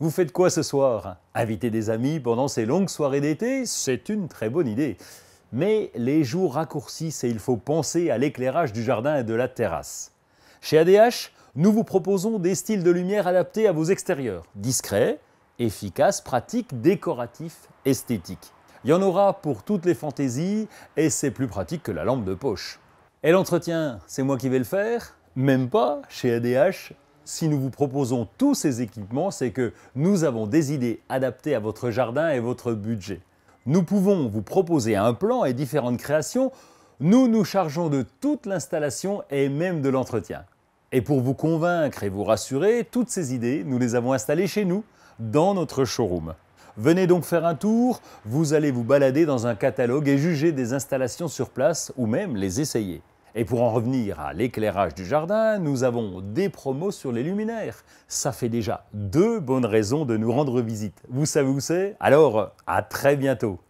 Vous faites quoi ce soir Inviter des amis pendant ces longues soirées d'été C'est une très bonne idée. Mais les jours raccourcissent et il faut penser à l'éclairage du jardin et de la terrasse. Chez ADH, nous vous proposons des styles de lumière adaptés à vos extérieurs, discrets, efficaces, pratiques, décoratifs, esthétiques. Il y en aura pour toutes les fantaisies et c'est plus pratique que la lampe de poche. Et l'entretien, c'est moi qui vais le faire Même pas, chez ADH, si nous vous proposons tous ces équipements, c'est que nous avons des idées adaptées à votre jardin et votre budget. Nous pouvons vous proposer un plan et différentes créations. Nous nous chargeons de toute l'installation et même de l'entretien. Et pour vous convaincre et vous rassurer, toutes ces idées, nous les avons installées chez nous, dans notre showroom. Venez donc faire un tour, vous allez vous balader dans un catalogue et juger des installations sur place ou même les essayer. Et pour en revenir à l'éclairage du jardin, nous avons des promos sur les luminaires. Ça fait déjà deux bonnes raisons de nous rendre visite. Vous savez où c'est Alors, à très bientôt